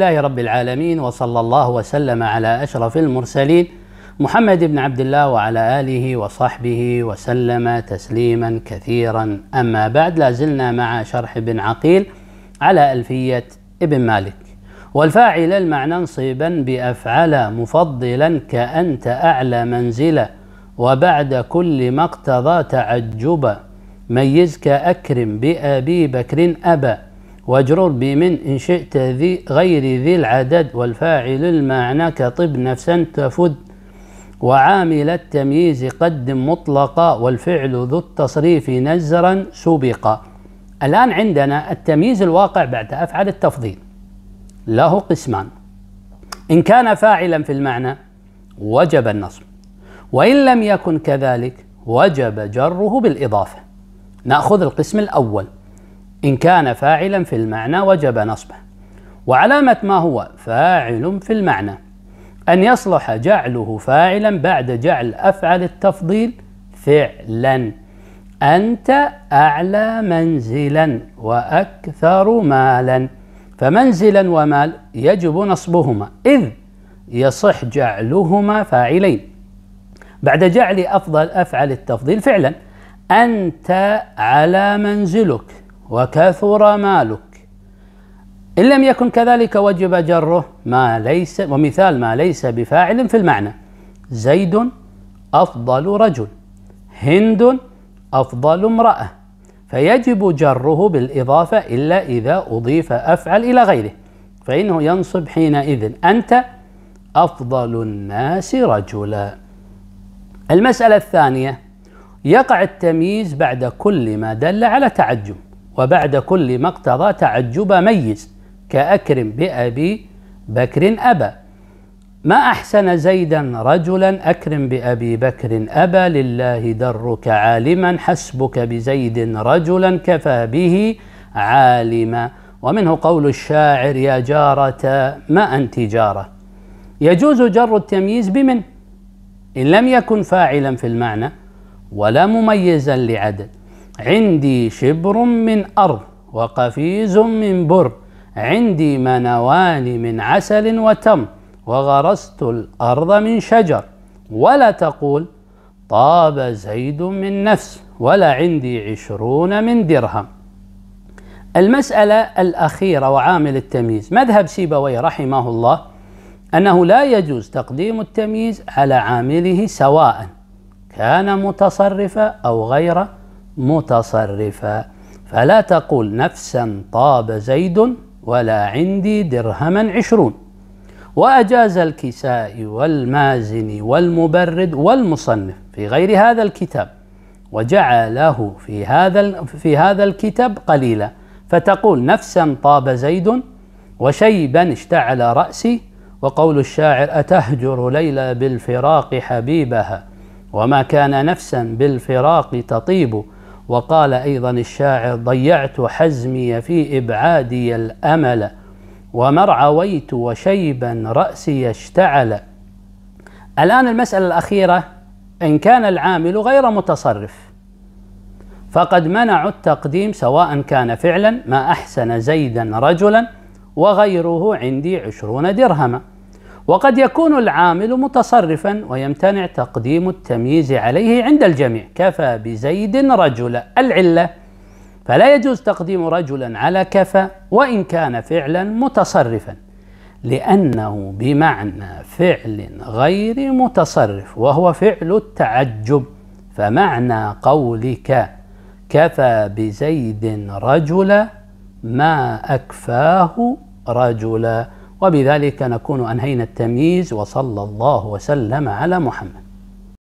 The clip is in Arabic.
لله رب العالمين وصلى الله وسلم على أشرف المرسلين محمد بن عبد الله وعلى آله وصحبه وسلم تسليما كثيرا أما بعد لازلنا مع شرح ابن عقيل على ألفية ابن مالك والفاعل المعنى انصبا بأفعل مفضلا كأنت أعلى منزلا وبعد كل ما اقتضى تعجبا ميزك أكرم بأبي بكر أبا واجرر بمن إن شئت ذي غير ذي العدد والفاعل المعنى كطب نفسا تفد وعامل التمييز قدم مطلقا والفعل ذو التصريف نزرا سبقا الآن عندنا التمييز الواقع بعد أفعال التفضيل له قسمان إن كان فاعلا في المعنى وجب النصب وإن لم يكن كذلك وجب جره بالإضافة نأخذ القسم الأول إن كان فاعلا في المعنى وجب نصبه وعلامة ما هو فاعل في المعنى أن يصلح جعله فاعلا بعد جعل أفعل التفضيل فعلا أنت أعلى منزلا وأكثر مالا فمنزلا ومال يجب نصبهما إذ يصح جعلهما فاعلين بعد جعل أفضل أفعل التفضيل فعلا أنت على منزلك وكثر مالك إن لم يكن كذلك وجب جره ما ليس ومثال ما ليس بفاعل في المعنى زيد أفضل رجل هند أفضل امرأة فيجب جره بالإضافة إلا إذا أضيف أفعل إلى غيره فإنه ينصب حينئذ أنت أفضل الناس رجلا المسألة الثانية يقع التمييز بعد كل ما دل على تعجب وبعد كل ما اقتضى تعجب ميز كأكرم بأبي بكر أبا ما أحسن زيدا رجلا أكرم بأبي بكر أبا لله درك عالما حسبك بزيد رجلا كفى به عالما ومنه قول الشاعر يا جارة ما أنت جارة يجوز جر التمييز بمن إن لم يكن فاعلا في المعنى ولا مميزا لعدد عندي شبر من أرض وقفيز من بر عندي منوان من عسل وتمر وغرست الأرض من شجر ولا تقول طاب زيد من نفس ولا عندي عشرون من درهم المسألة الأخيرة وعامل التمييز مذهب سيبويه رحمه الله أنه لا يجوز تقديم التمييز على عامله سواء كان متصرفا أو غير متصرفا فلا تقول نفسا طاب زيد ولا عندي درهما عشرون وأجاز الكسائي والمازن والمبرد والمصنف في غير هذا الكتاب وجعله في هذا في هذا الكتاب قليلا فتقول نفسا طاب زيد وشيبا اشتعل رأسي وقول الشاعر أتهجر ليلى بالفراق حبيبها وما كان نفسا بالفراق تطيب وقال أيضا الشاعر ضيعت حزمي في إبعادي الأمل ومرعويت وشيبا رأسي اشتعل الآن المسألة الأخيرة إن كان العامل غير متصرف فقد منعوا التقديم سواء كان فعلا ما أحسن زيدا رجلا وغيره عندي عشرون درهما وقد يكون العامل متصرفا ويمتنع تقديم التمييز عليه عند الجميع كفى بزيد رجلا العلة فلا يجوز تقديم رجلا على كفى وإن كان فعلا متصرفا لأنه بمعنى فعل غير متصرف وهو فعل التعجب فمعنى قولك كفى بزيد رجلا ما أكفاه رجلا وبذلك نكون أنهينا التمييز وصلى الله وسلم على محمد